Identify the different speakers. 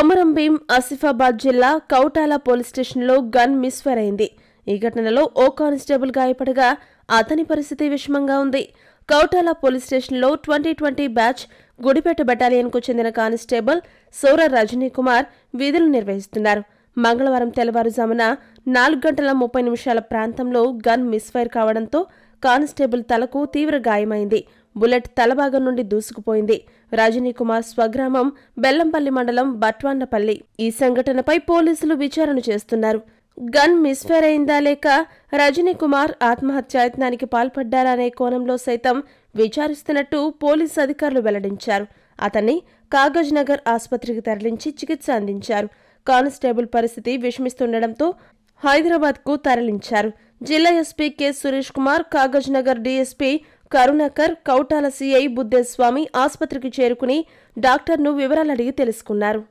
Speaker 1: కొమరం భీం ఆసిఫాబాద్ జిల్లా కౌటాల పోలీస్ స్టేషన్లో gun misfire అయింది ఈ ఘటనలో ఓ కానిస్టేబుల్ గాయపడగా అతని పరిస్థితి విషమంగా ఉంది కౌటాల పోలీస్ స్టేషన్లో ట్వంటీ ట్వంటీ బ్యాచ్ గుడిపేట బెటాలియన్కు చెందిన కానిస్టేబుల్ సౌర రజనీ కుమార్ విధులు నిర్వహిస్తున్నారు మంగళవారం తెల్లవారుజామున నాలుగు గంటల ముప్పై నిమిషాల ప్రాంతంలో గన్ మిస్ఫైర్ కావడంతో కానిస్టేబుల్ తలకు తీవ్ర గాయమైంది బుల్లెట్ తలభాగం నుండి దూసుకుపోయింది కుమార్ స్వగ్రామం బెల్లంపల్లి మండలం బట్వాన్నపల్లి ఈ సంఘటనపై పోలీసులు విచారణ చేస్తున్నారు గన్ మిస్ఫైర్ అయిందా లేక రజనీ కుమార్ ఆత్మహత్యాయత్నానికి పాల్పడ్డారా అనే కోణంలో సైతం విచారిస్తున్నట్టు పోలీసు అధికారులు వెల్లడించారు అతన్ని కాగజ్ నగర్ ఆసుపత్రికి తరలించి చికిత్స అందించారు కానిస్టేబుల్ పరిస్థితి విషమిస్తుండటంతో కు తరలించారు జిల్లా SP K Suresh Kumar Kagaznagar DSP Karunakar Kautala CI Buddheswami ఆసుపత్రికి చేరుకుని డాక్టర్ను వివరాలడిగి తెలుసుకున్నారు